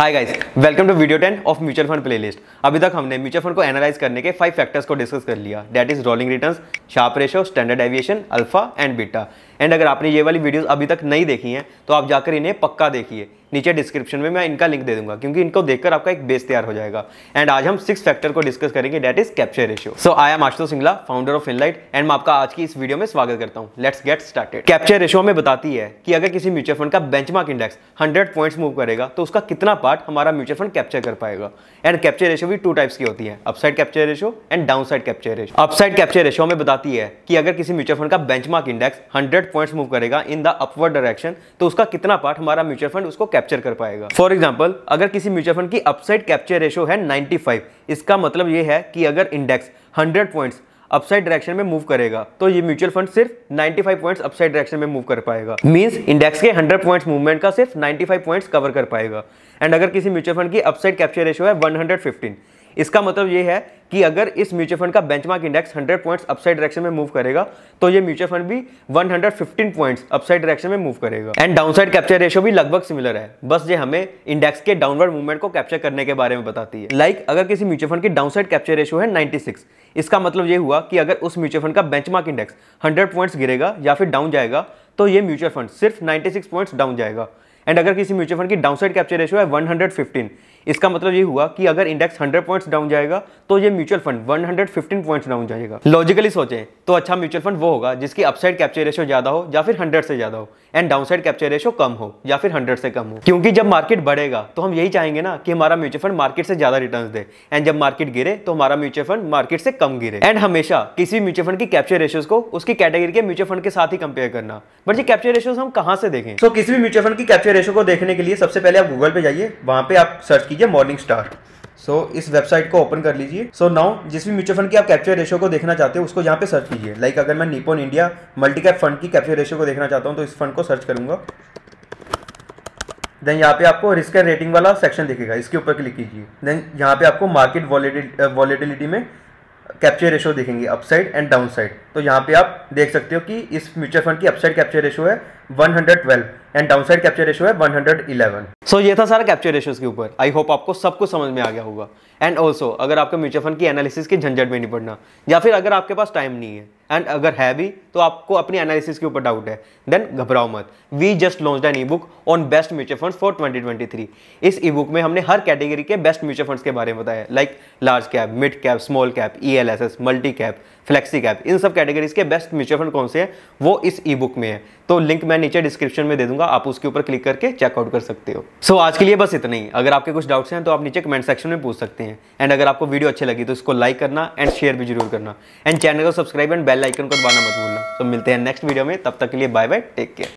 hi guys welcome to video ten of mutual fund playlist अभी तक हमने mutual fund को एनालाइज करने के फाइव फैक्टर्स को डिस्कस कर लिया that is rolling returns sharpe ratio standard deviation alpha and beta and अगर आपने ये वाली वीडियोस अभी तक नहीं देखी हैं तो आप जाकर इन्हें पक्का देखिए नीचे डिस्क्रिप्शन में मैं इनका लिंक दे दूंगा क्योंकि इनको देखकर आपका एक बेस तैयार हो जाएगा एंड आज हम सिक्स फैक्टर को डिस्कस करेंगे that is capture ratio so I am Ashutosh Singla founder of Inlight and मैं आपका आज की इस वीडियो में स्वागत करता हूँ let's get started capture ratio में बताती है कि अगर किसी म्यूचुअल फंड का benchmark index hundred points move करेगा तो उसका कितना पार्ट हमारा म्यूचुअल फंड कैप्चर कर पाएगा एंड कैप्चर रेशियो भी टू टाइप्स की होती है upside capture ratio and downside capture ratio upside capture ratio हमें बताती है कि अगर किसी म्यूचुअल फंड का bench index hundred point move करेगा इन द अपवर्ड डायरेक्शन तो उसका कितना पार्ट हमारा म्यूचुअल फंड उसको कैप्चर कर पाएगा फॉर एग्जाम्पल अगर किसी म्यूचुअल फंड की अपसाइड कैप्चर रेशियो है 95 इसका मतलब यह है कि अगर index hundred points upside direction में मूव करेगा तो ये म्यूचुअल फंड सिर्फ 95 पॉइंट्स अपसाइड डायरेक्शन में मूव कर पाएगा मींस इंडेक्स के 100 पॉइंट्स मूवमेंट का सिर्फ 95 पॉइंट्स कवर कर पाएगा एंड अगर किसी म्यूचुअल फंड की अपसाइड कैप्चर रेशियो है 115 इसका मतलब ये है कि अगर इस म्यूचुअल फंड का benchmark index 100 points upside direction में मूव करेगा तो ये म्यूचुअल फंड भी 115 पॉइंट्स अपसाइड डायरेक्शन में मूव करेगा एंड डाउनसाइड कैप्चर रेशियो भी लगभग सिमिलर है बस ये हमें इंडेक्स के डाउनवर्ड मूवमेंट को कैप्चर करने के बारे में बताती है लाइक like, अगर किसी म्यूचुअल फंड की डाउनसाइड कैप्चर रेशियो है 96 इसका मतलब ये हुआ कि अगर उस म्यूचुअल फंड का बेंचमार्क इंडेक्स 100 पॉइंट्स गिरेगा या फिर डाउन जाएगा तो ये म्यूचुअल फंड सिर्फ 96 पॉइंट्स डाउन जाएगा एंड अगर किसी म्यूचुअल फंड की डाउनसाइड कैप्चर रेशियो है 115 इसका मतलब ये हुआ कि अगर इंडेक्स 100 पॉइंट्स डाउन जाएगा तो ये म्यूचुअल फंड 115 पॉइंट्स डाउन जाएगा लॉजिकली सोचें तो अच्छा म्यूचुअल फंड वो होगा जिसकी अपसाइड कैप्चर रेशो ज्यादा हो या फिर 100 से ज्यादा हो एंड डाउनसाइड कैप्चर रेशो कम हो या फिर 100 से कम हो क्योंकि जब मार्केट बढ़ेगा तो हम यही चाहेंगे ना कि हमारा म्यूचुअल फंड मार्केट से ज्यादा रिटर्न दे एंड जब मार्केट गिरे तो हमारा म्यूचुअल फंड मार्केट से कम गिरे एंड हमेशा किसी भी म्यूचुअल फंड की कैप्चर रेशो को उसकी कैटेगरी के म्यूचुअल फंड के साथ ही कंपेयर करना बट ये कैप्चर रेशोज हम कहां से देखें तो किसी भी म्यूचुअल फंड की कैप्चर रेशो को देखने के लिए सबसे पहले आप गूगल पे जाइए वहां पे आप सर्च कीजिए लीजिए मॉर्निंग स्टार सो so, इस वेबसाइट को ओपन कर लीजिए सो so, नाउ जिस भी म्यूचुअल फंड की आप कैप्चर रेशो को देखना चाहते हो उसको यहाँ पे सर्च कीजिए लाइक like, अगर मैं Nippon India multi cap fund की कैप्चर रेशो को देखना चाहता हूँ तो इस फंड को सर्च करूंगा देन यहाँ पे आपको रिस्क एंड रेटिंग वाला सेक्शन दिखेगा इसके ऊपर क्लिक कीजिए देन यहाँ पे आपको मार्केट वॉलेटिलिटी में कैप्चर रेशो देखेंगे अपसाइड एंड डाउन साइड तो यहाँ पे आप देख सकते हो कि इस म्यूचुअल फंड की अपसाइड कैप्चर रेशो है 112 and down side capture ratio है 111 सो so, ये था सारा कैप्चर रेशोज के ऊपर आई होप आपको सब कुछ समझ में आ गया होगा एंड ऑल्सो अगर आपको म्यूचुअल फंड की एनालिसिस की झंझट में नहीं पड़ना या फिर अगर आपके पास टाइम नहीं है एंड अगर है भी तो आपको अपनी एनालिसिस के ऊपर डाउट है देन घबराओ मत we just launch an e book on best mutual funds for 2023 इस ई बुक में हमने हर कैटेगरी के बेस्ट म्यूचुअल फंड्स के बारे में बताया like large cap mid cap small cap E L S S multi cap flexi cap इन सब कैटेगरीज के बेस्ट म्यूचुअल फंड कौन से हैं वो इस ई बुक में है तो लिंक मैं नीचे डिस्क्रिप्शन में दे दूंगा आप उसके ऊपर क्लिक करके चेकआउट कर सकते हो सो so, आज के लिए बस इतना ही अगर आपके कुछ डाउट्स हैं तो आप नीचे कमेंट सेक्शन में पूछ सकते हैं एंड अगर आपको वीडियो अच्छी लगी तो इसको लाइक करना एंड शेयर भी जरूर करना एंड चैनल को subscribe and bell bell icon को दबाना मत भूलना तो मिलते हैं नेक्स्ट वीडियो में तब तक के लिए बाय बाय टेक केयर